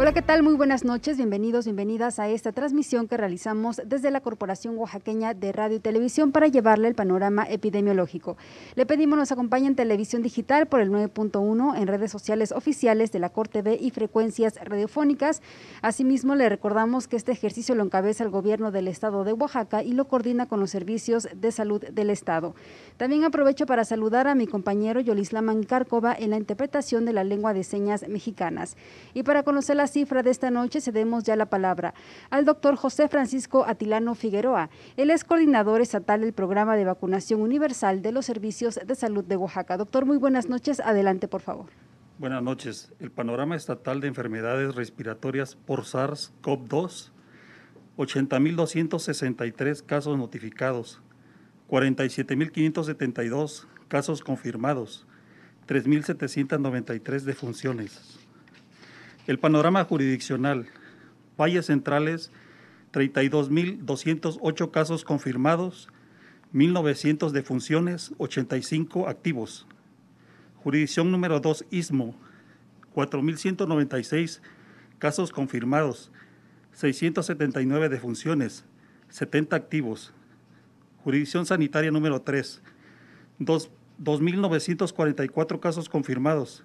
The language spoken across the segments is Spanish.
Hola, ¿qué tal? Muy buenas noches. Bienvenidos, bienvenidas a esta transmisión que realizamos desde la Corporación Oaxaqueña de Radio y Televisión para llevarle el panorama epidemiológico. Le pedimos nos acompañe en televisión digital por el 9.1 en redes sociales oficiales de la Corte B y frecuencias radiofónicas. Asimismo, le recordamos que este ejercicio lo encabeza el gobierno del estado de Oaxaca y lo coordina con los servicios de salud del estado. También aprovecho para saludar a mi compañero Yolisla Mancárcova en la interpretación de la lengua de señas mexicanas. Y para conocer las cifra de esta noche cedemos ya la palabra al doctor José Francisco Atilano Figueroa. Él es coordinador estatal del programa de vacunación universal de los servicios de salud de Oaxaca. Doctor, muy buenas noches. Adelante, por favor. Buenas noches. El panorama estatal de enfermedades respiratorias por SARS-CoV-2, 80.263 casos notificados, 47.572 casos confirmados, 3.793 defunciones. El panorama jurisdiccional. Valles centrales, 32.208 casos confirmados, 1.900 defunciones, 85 activos. Jurisdicción número 2, ISMO, 4.196 casos confirmados, 679 defunciones, 70 activos. Jurisdicción sanitaria número 3, 2.944 casos confirmados,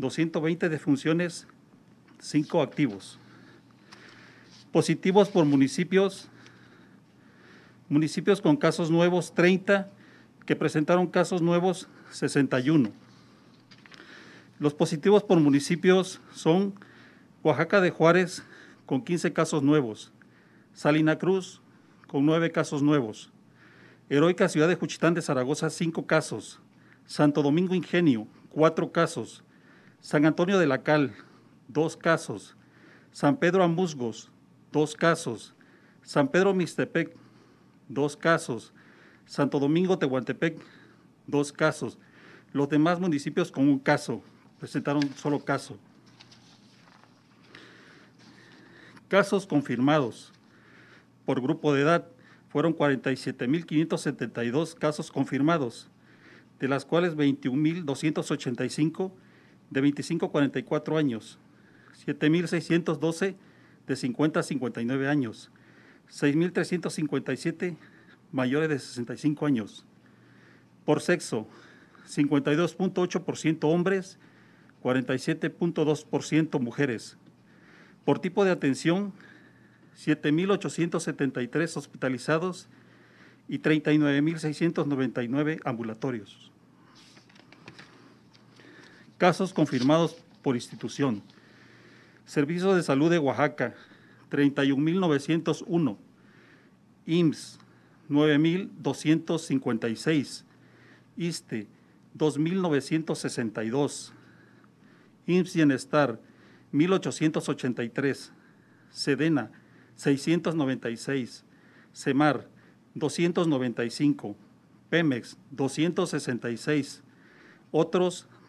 220 defunciones, 5 activos. Positivos por municipios, municipios con casos nuevos 30, que presentaron casos nuevos 61. Los positivos por municipios son Oaxaca de Juárez con 15 casos nuevos, Salina Cruz con 9 casos nuevos, Heroica Ciudad de Juchitán de Zaragoza 5 casos, Santo Domingo Ingenio 4 casos, San Antonio de la Cal, dos casos. San Pedro Amuzgos, dos casos. San Pedro Mixtepec, dos casos. Santo Domingo Tehuantepec, dos casos. Los demás municipios con un caso, presentaron solo caso. Casos confirmados por grupo de edad fueron 47.572 casos confirmados, de las cuales 21.285 de 25 a 44 años, 7.612 de 50 a 59 años, 6.357 mayores de 65 años. Por sexo, 52.8% hombres, 47.2% mujeres. Por tipo de atención, 7.873 hospitalizados y 39.699 ambulatorios casos confirmados por institución. Servicio de Salud de Oaxaca, 31.901. IMSS, 9.256. ISTE, 2.962. IMSS Bienestar, 1.883. SEDENA, 696. CEMAR, 295. PEMEX, 266. Otros,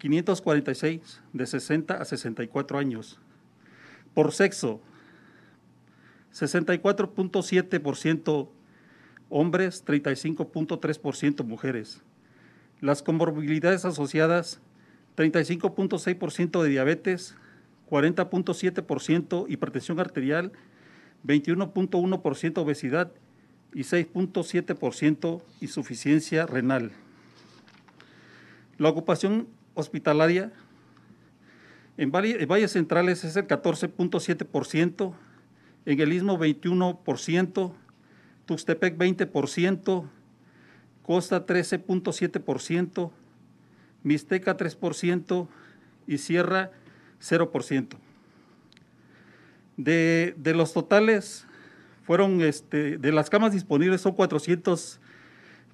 546 de 60 a 64 años. Por sexo, 64.7% hombres, 35.3% mujeres. Las comorbilidades asociadas, 35.6% de diabetes, 40.7% hipertensión arterial, 21.1% obesidad y 6.7% insuficiencia renal. La ocupación hospitalaria en valles centrales es el 14.7%, en el istmo 21%, Tuxtepec 20%, Costa 13.7%, Mixteca 3% y Sierra 0%. De, de los totales fueron, este, de las camas disponibles son 400,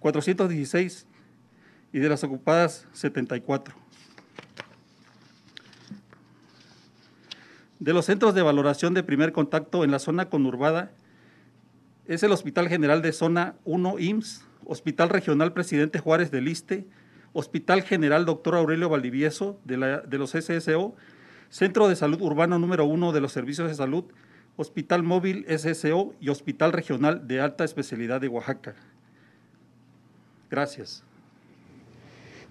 416 y de las ocupadas 74. De los centros de valoración de primer contacto en la zona conurbada es el Hospital General de Zona 1 IMSS, Hospital Regional Presidente Juárez del Liste, Hospital General Doctor Aurelio Valdivieso de, los SSO, Centro de Salud Urbano número 1 de los Servicios de Salud, Hospital Móvil SSO y Hospital Regional de Alta Especialidad de Oaxaca. Gracias.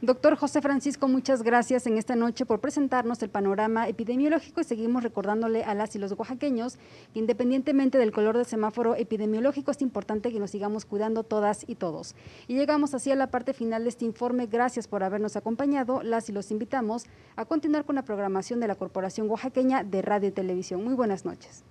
Doctor José Francisco, muchas gracias en esta noche por presentarnos el panorama epidemiológico y seguimos recordándole a las y los oaxaqueños que independientemente del color del semáforo epidemiológico es importante que nos sigamos cuidando todas y todos. Y llegamos así a la parte final de este informe. Gracias por habernos acompañado. Las y los invitamos a continuar con la programación de la Corporación Oaxaqueña de Radio y Televisión. Muy buenas noches.